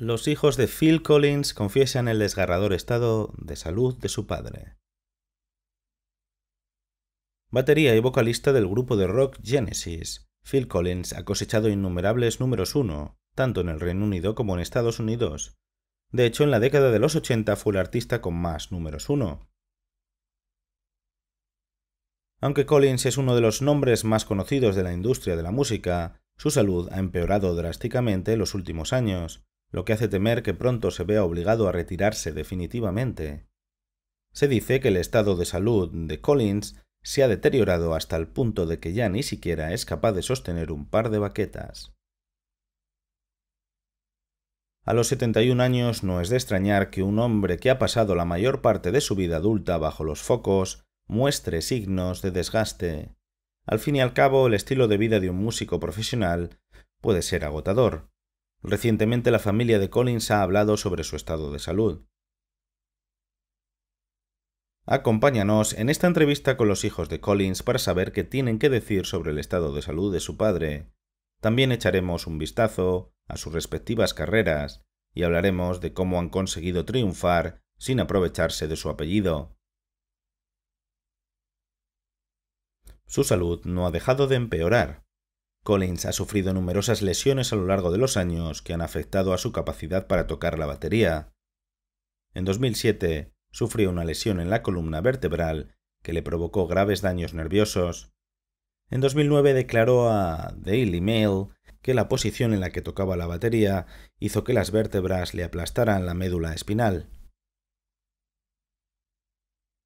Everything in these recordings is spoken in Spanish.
Los hijos de Phil Collins confiesan el desgarrador estado de salud de su padre. Batería y vocalista del grupo de rock Genesis, Phil Collins ha cosechado innumerables números uno, tanto en el Reino Unido como en Estados Unidos. De hecho, en la década de los 80 fue el artista con más números uno. Aunque Collins es uno de los nombres más conocidos de la industria de la música, su salud ha empeorado drásticamente en los últimos años, lo que hace temer que pronto se vea obligado a retirarse definitivamente. Se dice que el estado de salud de Collins se ha deteriorado hasta el punto de que ya ni siquiera es capaz de sostener un par de baquetas. A los 71 años no es de extrañar que un hombre que ha pasado la mayor parte de su vida adulta bajo los focos muestre signos de desgaste. Al fin y al cabo, el estilo de vida de un músico profesional puede ser agotador, Recientemente la familia de Collins ha hablado sobre su estado de salud. Acompáñanos en esta entrevista con los hijos de Collins para saber qué tienen que decir sobre el estado de salud de su padre. También echaremos un vistazo a sus respectivas carreras y hablaremos de cómo han conseguido triunfar sin aprovecharse de su apellido. Su salud no ha dejado de empeorar, Collins ha sufrido numerosas lesiones a lo largo de los años que han afectado a su capacidad para tocar la batería. En 2007 sufrió una lesión en la columna vertebral que le provocó graves daños nerviosos. En 2009 declaró a Daily Mail que la posición en la que tocaba la batería hizo que las vértebras le aplastaran la médula espinal.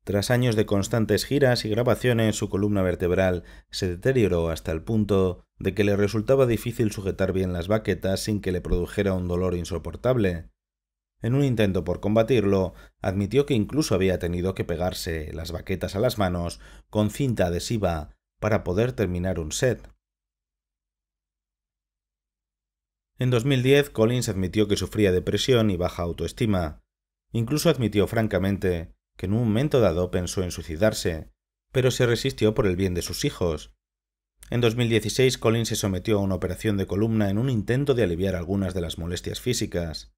Tras años de constantes giras y grabaciones, su columna vertebral se deterioró hasta el punto de que le resultaba difícil sujetar bien las baquetas sin que le produjera un dolor insoportable. En un intento por combatirlo, admitió que incluso había tenido que pegarse las baquetas a las manos con cinta adhesiva para poder terminar un set. En 2010, Collins admitió que sufría depresión y baja autoestima. Incluso admitió francamente que en un momento dado pensó en suicidarse, pero se resistió por el bien de sus hijos. En 2016 Colin se sometió a una operación de columna en un intento de aliviar algunas de las molestias físicas.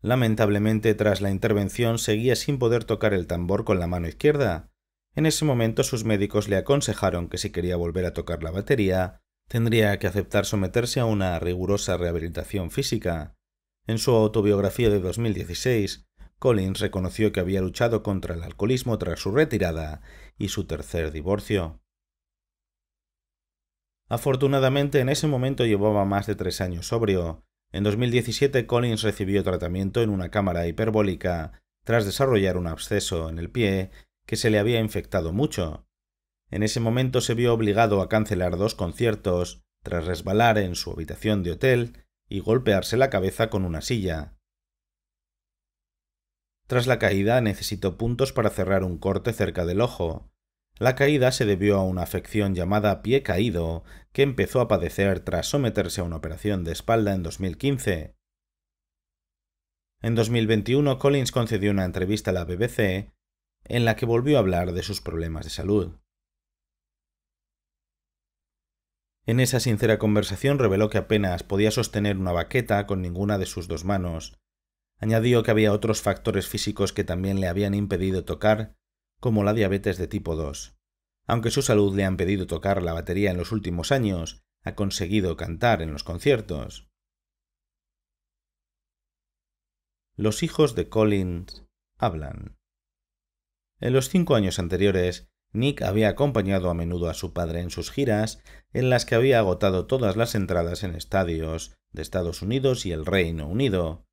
Lamentablemente, tras la intervención seguía sin poder tocar el tambor con la mano izquierda. En ese momento sus médicos le aconsejaron que si quería volver a tocar la batería, tendría que aceptar someterse a una rigurosa rehabilitación física. En su autobiografía de 2016, Collins reconoció que había luchado contra el alcoholismo tras su retirada y su tercer divorcio. Afortunadamente, en ese momento llevaba más de tres años sobrio. En 2017, Collins recibió tratamiento en una cámara hiperbólica tras desarrollar un absceso en el pie que se le había infectado mucho. En ese momento se vio obligado a cancelar dos conciertos tras resbalar en su habitación de hotel y golpearse la cabeza con una silla. Tras la caída necesitó puntos para cerrar un corte cerca del ojo. La caída se debió a una afección llamada pie caído, que empezó a padecer tras someterse a una operación de espalda en 2015. En 2021 Collins concedió una entrevista a la BBC en la que volvió a hablar de sus problemas de salud. En esa sincera conversación reveló que apenas podía sostener una baqueta con ninguna de sus dos manos, Añadió que había otros factores físicos que también le habían impedido tocar, como la diabetes de tipo 2. Aunque su salud le ha impedido tocar la batería en los últimos años, ha conseguido cantar en los conciertos. Los hijos de Collins hablan. En los cinco años anteriores, Nick había acompañado a menudo a su padre en sus giras, en las que había agotado todas las entradas en estadios de Estados Unidos y el Reino Unido,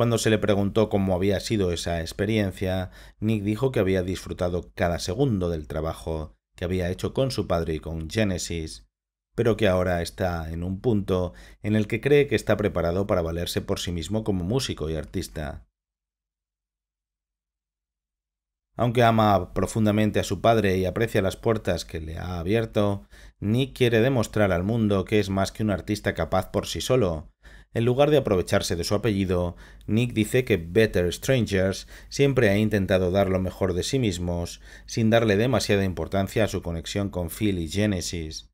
cuando se le preguntó cómo había sido esa experiencia, Nick dijo que había disfrutado cada segundo del trabajo que había hecho con su padre y con Genesis, pero que ahora está en un punto en el que cree que está preparado para valerse por sí mismo como músico y artista. Aunque ama profundamente a su padre y aprecia las puertas que le ha abierto, Nick quiere demostrar al mundo que es más que un artista capaz por sí solo, en lugar de aprovecharse de su apellido, Nick dice que Better Strangers siempre ha intentado dar lo mejor de sí mismos, sin darle demasiada importancia a su conexión con Phil y Genesis.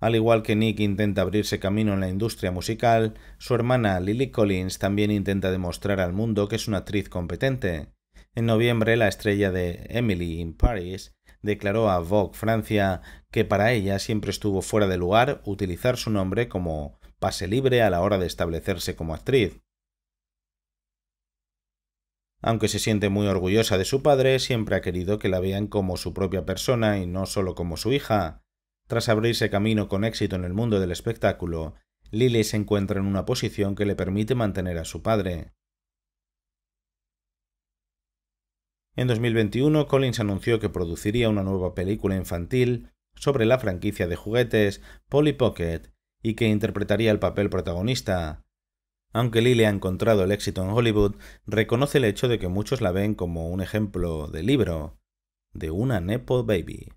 Al igual que Nick intenta abrirse camino en la industria musical, su hermana Lily Collins también intenta demostrar al mundo que es una actriz competente. En noviembre, la estrella de Emily in Paris declaró a Vogue Francia que para ella siempre estuvo fuera de lugar utilizar su nombre como pase libre a la hora de establecerse como actriz. Aunque se siente muy orgullosa de su padre, siempre ha querido que la vean como su propia persona y no solo como su hija. Tras abrirse camino con éxito en el mundo del espectáculo, Lily se encuentra en una posición que le permite mantener a su padre. En 2021, Collins anunció que produciría una nueva película infantil sobre la franquicia de juguetes Polly Pocket y que interpretaría el papel protagonista. Aunque Lily ha encontrado el éxito en Hollywood, reconoce el hecho de que muchos la ven como un ejemplo de libro, de una Nepo Baby.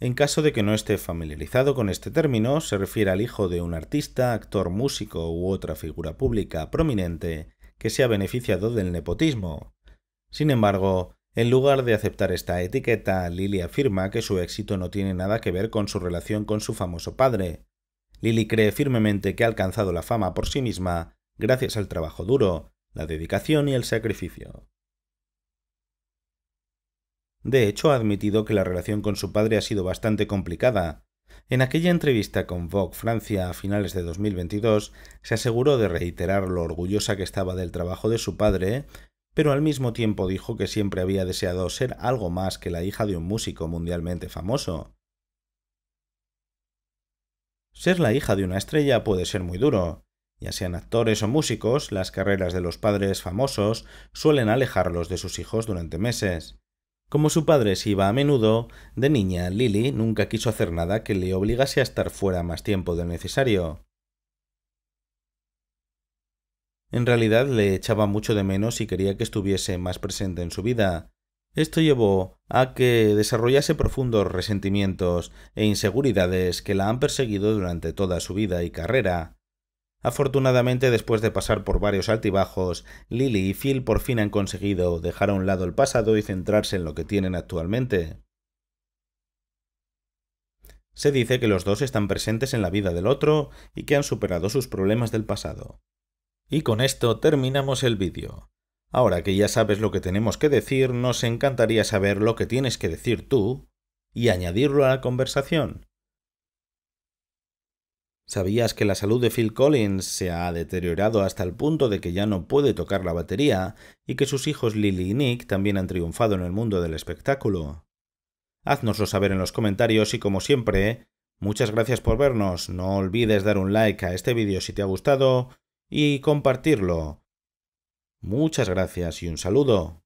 En caso de que no esté familiarizado con este término, se refiere al hijo de un artista, actor, músico u otra figura pública prominente que se ha beneficiado del nepotismo. Sin embargo, en lugar de aceptar esta etiqueta, Lily afirma que su éxito no tiene nada que ver con su relación con su famoso padre. Lily cree firmemente que ha alcanzado la fama por sí misma gracias al trabajo duro, la dedicación y el sacrificio. De hecho, ha admitido que la relación con su padre ha sido bastante complicada. En aquella entrevista con Vogue Francia a finales de 2022, se aseguró de reiterar lo orgullosa que estaba del trabajo de su padre pero al mismo tiempo dijo que siempre había deseado ser algo más que la hija de un músico mundialmente famoso. Ser la hija de una estrella puede ser muy duro. Ya sean actores o músicos, las carreras de los padres famosos suelen alejarlos de sus hijos durante meses. Como su padre se iba a menudo, de niña Lily nunca quiso hacer nada que le obligase a estar fuera más tiempo del necesario. En realidad le echaba mucho de menos y quería que estuviese más presente en su vida. Esto llevó a que desarrollase profundos resentimientos e inseguridades que la han perseguido durante toda su vida y carrera. Afortunadamente, después de pasar por varios altibajos, Lily y Phil por fin han conseguido dejar a un lado el pasado y centrarse en lo que tienen actualmente. Se dice que los dos están presentes en la vida del otro y que han superado sus problemas del pasado. Y con esto terminamos el vídeo. Ahora que ya sabes lo que tenemos que decir, nos encantaría saber lo que tienes que decir tú y añadirlo a la conversación. ¿Sabías que la salud de Phil Collins se ha deteriorado hasta el punto de que ya no puede tocar la batería y que sus hijos Lily y Nick también han triunfado en el mundo del espectáculo? Haznoslo saber en los comentarios y como siempre, muchas gracias por vernos. No olvides dar un like a este vídeo si te ha gustado y compartirlo. Muchas gracias y un saludo.